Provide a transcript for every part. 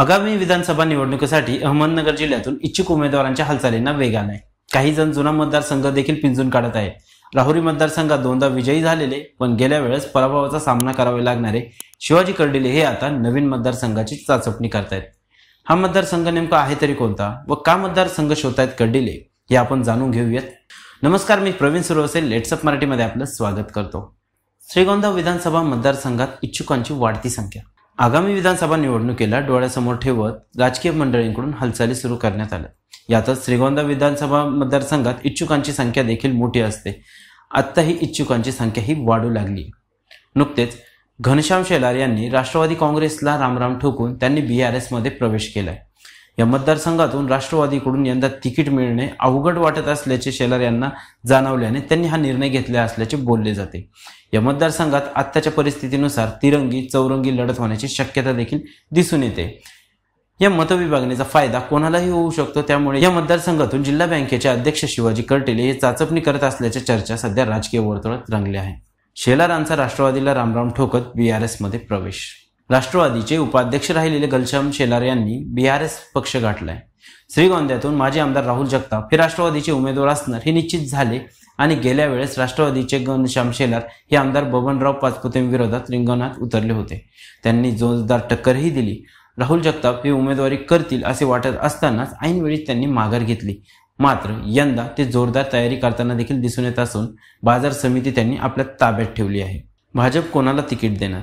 आगामी विधानसभा निवडणुकीसाठी अहमदनगर जिल्ह्यातून इच्छुक उमेदवारांच्या हालचालींना वेग आलाय काही जण जुना मतदारसंघ देखील पिंजून काढत आहेत राहुरी मतदारसंघात दोनदा विजयी झालेले पण गेल्या वेळेस पराभवाचा सामना करावे लागणारे शिवाजी कर्डिले हे आता नवीन मतदारसंघाची चाचपणी करतायत हा मतदारसंघ नेमका आहे तरी कोणता व का मतदारसंघ शोधतायत कर्डिले हे आपण जाणून घेऊयात नमस्कार मी प्रवीण सुरवसे लेट्सअप मराठीमध्ये आपलं स्वागत करतो श्रीगोंदा विधानसभा मतदारसंघात इच्छुकांची वाढती संख्या आगामी विधानसभा निवडणुकीला डोळ्यासमोर ठेवत राजकीय मंडळींकडून हालचाली सुरू करण्यात आल्या यातच श्रीगोंदा विधानसभा मतदारसंघात इच्छुकांची संख्या देखील मोठी असते आत्ताही इच्छुकांची संख्या ही वाढू लागली नुकतेच घनश्याम शेलार यांनी राष्ट्रवादी काँग्रेसला रामराम ठोकून त्यांनी बी आर एसमध्ये प्रवेश केलाय या मतदारसंघातून राष्ट्रवादीकडून यंदा तिकीट मिळणे अवघड वाटत असल्याचे शेलार यांना जाणवल्याने त्यांनी हा निर्णय घेतला असल्याचे बोलले जाते या मतदारसंघात आत्ताच्या परिस्थितीनुसार तिरंगी चौरंगी लढत होण्याची शक्यता देखील दिसून येते या मतविभागणीचा फायदा कोणालाही होऊ शकतो त्यामुळे या मतदारसंघातून जिल्हा बँकेचे अध्यक्ष शिवाजी कर्टेले हे चाचपणी करत असल्याच्या चर्चा सध्या राजकीय वर्तुळात रंगल्या आहे शेलारांचा राष्ट्रवादीला रामराम ठोकत बी आर मध्ये प्रवेश राष्ट्रवादीचे उपाध्यक्ष राहिलेले घनश्याम शेलार यांनी बी आर एस पक्ष गाठलाय श्रीगोंद्यातून माजी आमदार राहुल जगताप हे राष्ट्रवादीचे उमेदवार असणार हे निश्चित झाले आणि गेल्या वेळेस राष्ट्रवादीचे घनश्याम शेलार हे आमदार बबनराव विरोधात रिंगणात उतरले होते त्यांनी जोरदार टक्करही दिली राहुल जगताप हे उमेदवारी करतील असे वाटत असतानाच ऐनवेळी त्यांनी माघार घेतली मात्र यंदा ते जोरदार तयारी करताना देखील दिसून येत असून बाजार समिती त्यांनी आपल्या ताब्यात ठेवली आहे भाजप कोणाला तिकीट देणार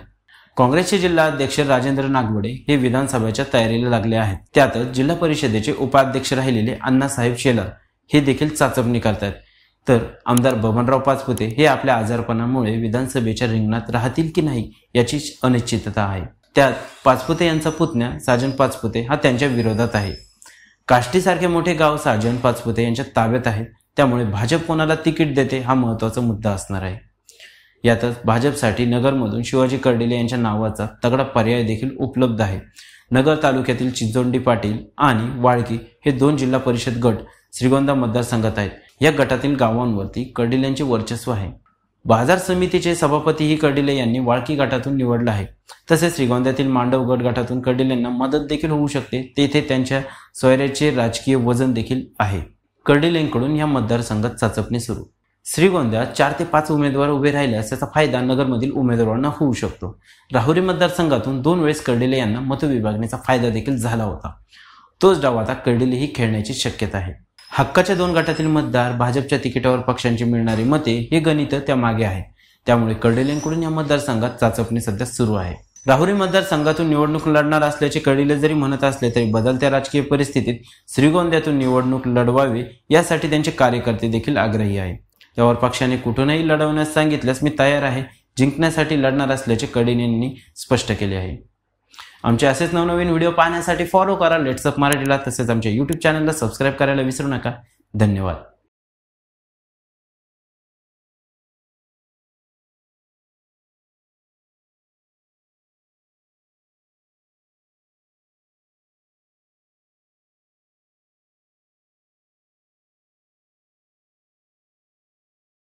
काँग्रेसचे जिल्हा अध्यक्ष राजेंद्र नागवडे हे विधानसभेच्या तयारीला लागले आहेत त्यातच जिल्हा परिषदेचे उपाध्यक्ष राहिलेले अण्णासाहेब शेलार हे देखील चाचपणी करतात तर आमदार बबनराव पाचपुते हे आपल्या आजारपणामुळे विधानसभेच्या रिंगणात राहतील की नाही याची अनिश्चितता आहे त्यात पाचपुते यांचा पुतण्या साजन पाचपुते हा त्यांच्या विरोधात आहे सारखे मोठे गाव साजन पाचपुते यांच्या ताब्यात आहेत त्यामुळे भाजप कोणाला तिकीट देते हा महत्वाचा मुद्दा असणार आहे यातच भाजपसाठी नगरमधून शिवाजी कर्डिले यांच्या नावाचा तगडा पर्याय देखील उपलब्ध आहे नगर तालुक्यातील चिंचोंडी पाटील आणि वाळकी हे दोन जिल्हा परिषद गट श्रीगोंदा मतदारसंघात आहेत या गटातील गावांवरती कडिल्यांचे वर्चस्व आहे बाजार समितीचे सभापतीही कर्डिले यांनी वाळकी गटातून निवडला आहे तसेच श्रीगोंद्यातील मांडव गट गटातून कर्डिलेंना मदत देखील होऊ शकते तेथे त्यांच्या सोयऱ्याचे राजकीय वजन देखील आहे कर्डिलेंकडून या मतदारसंघात चाचपणी सुरू श्रीगोंद्यात चार ते पाच उमेदवार उभे राहिल्यास त्याचा फायदा नगरमधील उमेदवारांना होऊ शकतो राहुरी मतदारसंघातून दोन वेळेस कर्डिले यांना मतविभागणीचा फायदा देखील झाला होता तोच डाव आता ही खेळण्याची शक्यता आहे हक्काच्या दोन गटातील मतदार भाजपच्या तिकिटावर पक्षांची मिळणारी मते हे गणित मागे आहे त्यामुळे कर्डिलेंकडून या मतदारसंघात चाचपणी सध्या सुरू आहे राहुरी मतदारसंघातून निवडणूक लढणार असल्याचे कडिले जरी म्हणत असले तरी बदलत्या राजकीय परिस्थितीत श्रीगोंद्यातून निवडणूक लढवावी यासाठी त्यांचे कार्यकर्ते देखील आग्रही आहेत यावर पक्षाने कुठूनही लढवण्यास सांगितल्यास मी तयार आहे जिंकण्यासाठी लढणार असल्याचे कडीन यांनी स्पष्ट केले आहे आमचे असेच नवनवीन व्हिडिओ पाहण्यासाठी फॉलो करा लेट्सअप मराठीला तसेच आमच्या यूट्यूब चॅनलला सबस्क्राईब करायला विसरू नका धन्यवाद